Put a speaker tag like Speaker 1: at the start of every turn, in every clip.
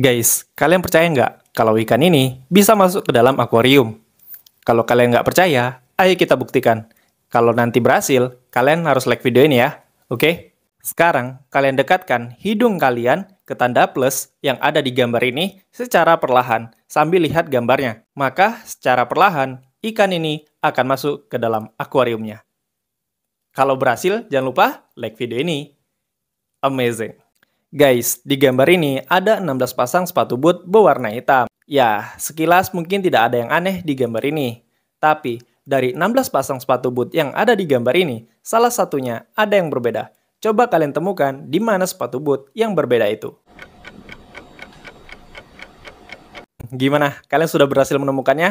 Speaker 1: Guys, kalian percaya nggak kalau ikan ini bisa masuk ke dalam akuarium? Kalau kalian nggak percaya, ayo kita buktikan. Kalau nanti berhasil, kalian harus like video ini ya. Oke? Sekarang, kalian dekatkan hidung kalian ke tanda plus yang ada di gambar ini secara perlahan sambil lihat gambarnya. Maka, secara perlahan, ikan ini akan masuk ke dalam akuariumnya. Kalau berhasil, jangan lupa like video ini. Amazing! Guys, di gambar ini ada 16 pasang sepatu boot berwarna hitam. Ya, sekilas mungkin tidak ada yang aneh di gambar ini. Tapi, dari 16 pasang sepatu boot yang ada di gambar ini, salah satunya ada yang berbeda. Coba kalian temukan di mana sepatu boot yang berbeda itu. Gimana? Kalian sudah berhasil menemukannya?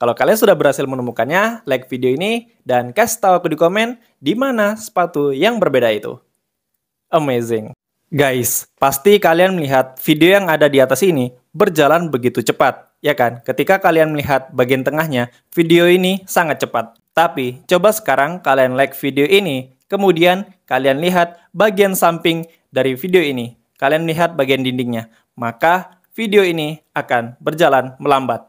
Speaker 1: Kalau kalian sudah berhasil menemukannya, like video ini dan kasih tahu aku di komen di mana sepatu yang berbeda itu. Amazing. Guys, pasti kalian melihat video yang ada di atas ini berjalan begitu cepat, ya kan? Ketika kalian melihat bagian tengahnya, video ini sangat cepat. Tapi, coba sekarang kalian like video ini, kemudian kalian lihat bagian samping dari video ini. Kalian lihat bagian dindingnya, maka video ini akan berjalan melambat.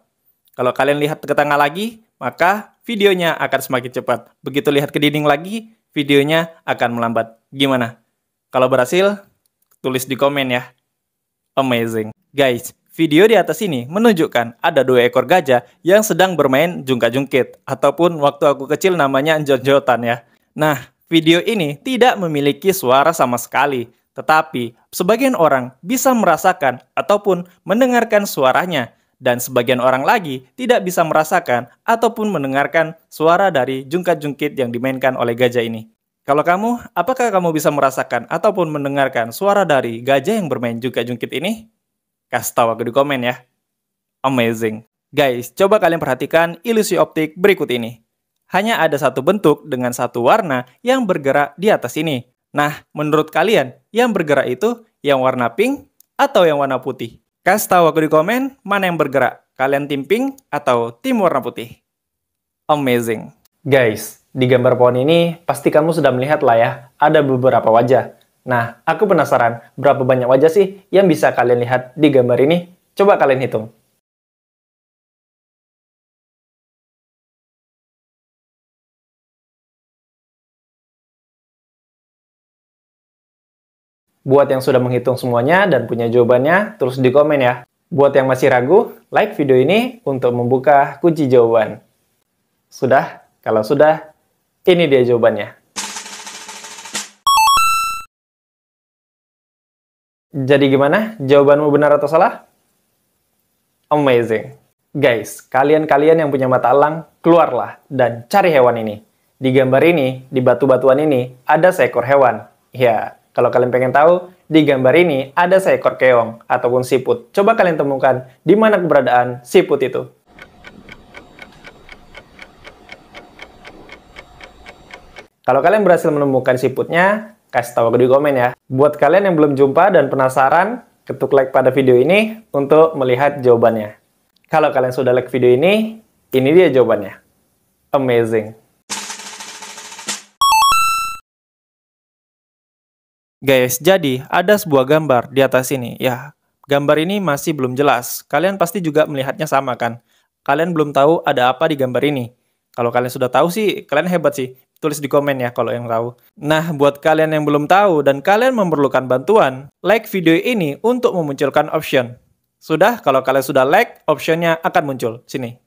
Speaker 1: Kalau kalian lihat ke tengah lagi, maka videonya akan semakin cepat. Begitu lihat ke dinding lagi, videonya akan melambat. Gimana? Kalau berhasil, tulis di komen ya. Amazing. Guys, video di atas ini menunjukkan ada dua ekor gajah yang sedang bermain jungkat-jungkit ataupun waktu aku kecil namanya jonjotan ya. Nah, video ini tidak memiliki suara sama sekali, tetapi sebagian orang bisa merasakan ataupun mendengarkan suaranya dan sebagian orang lagi tidak bisa merasakan ataupun mendengarkan suara dari jungkat-jungkit yang dimainkan oleh gajah ini. Kalau kamu, apakah kamu bisa merasakan ataupun mendengarkan suara dari gajah yang bermain juga jungkit ini? Kasih tahu aku di komen ya. Amazing. Guys, coba kalian perhatikan ilusi optik berikut ini. Hanya ada satu bentuk dengan satu warna yang bergerak di atas ini. Nah, menurut kalian, yang bergerak itu yang warna pink atau yang warna putih? Kasih tahu aku di komen mana yang bergerak. Kalian tim pink atau tim warna putih? Amazing. Guys, di gambar pohon ini pasti kamu sudah melihat lah ya, ada beberapa wajah. Nah, aku penasaran berapa banyak wajah sih yang bisa kalian lihat di
Speaker 2: gambar ini? Coba kalian hitung. Buat yang sudah menghitung semuanya dan punya jawabannya, terus di
Speaker 1: komen ya. Buat yang masih ragu, like video ini untuk membuka kunci jawaban. Sudah? Kalau sudah, ini dia jawabannya. Jadi gimana? Jawabanmu benar atau salah? Amazing. Guys, kalian-kalian yang punya mata elang, keluarlah dan cari hewan ini. Di gambar ini, di batu-batuan ini, ada seekor hewan. Ya, kalau kalian pengen tahu, di gambar ini ada seekor keong ataupun siput. Coba kalian temukan di mana keberadaan siput itu. Kalau kalian berhasil menemukan siputnya, kasih tahu aku di komen ya. Buat kalian yang belum jumpa dan penasaran, ketuk like pada video ini untuk melihat jawabannya. Kalau kalian sudah like video ini, ini dia jawabannya. Amazing. Guys, jadi ada sebuah gambar di atas ini. Ya, gambar ini masih belum jelas. Kalian pasti juga melihatnya sama kan? Kalian belum tahu ada apa di gambar ini. Kalau kalian sudah tahu sih, kalian hebat sih tulis di komen ya kalau yang tahu. Nah, buat kalian yang belum tahu dan kalian memerlukan bantuan, like video ini untuk memunculkan option. Sudah, kalau kalian sudah like, optionnya akan muncul. Sini.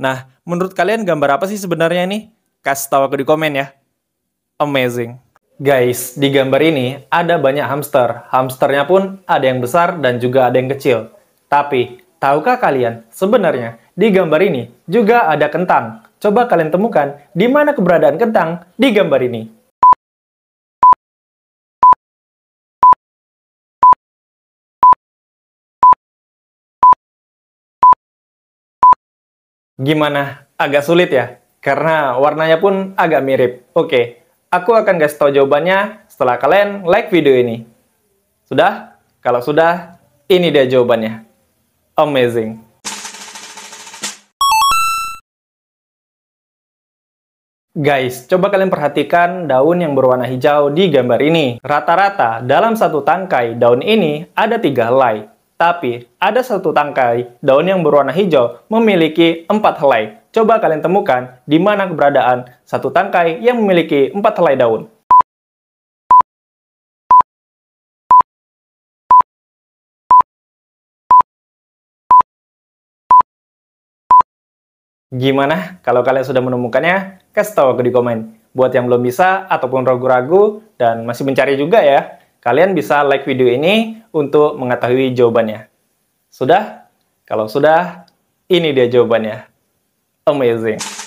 Speaker 1: Nah, menurut kalian gambar apa sih sebenarnya ini? Kasih tahu aku di komen ya. Amazing. Guys, di gambar ini ada banyak hamster. Hamsternya pun ada yang besar dan juga ada yang kecil. Tapi, tahukah kalian sebenarnya di gambar ini juga ada kentang.
Speaker 2: Coba kalian temukan di mana keberadaan kentang di gambar ini. Gimana? Agak sulit
Speaker 1: ya? Karena warnanya pun agak mirip. Oke, aku akan kasih tau jawabannya setelah kalian like video ini. Sudah? Kalau sudah, ini dia jawabannya. Amazing. Guys, coba kalian perhatikan daun yang berwarna hijau di gambar ini. Rata-rata dalam satu tangkai daun ini ada tiga helai. Tapi ada satu tangkai daun yang berwarna hijau memiliki empat helai. Coba kalian temukan
Speaker 2: di mana keberadaan satu tangkai yang memiliki empat helai daun. Gimana kalau
Speaker 1: kalian sudah menemukannya? Kasih tahu aku di komen. Buat yang belum bisa ataupun ragu-ragu dan masih mencari juga ya, kalian bisa like video ini untuk mengetahui jawabannya. Sudah? Kalau sudah, ini dia jawabannya. Amazing.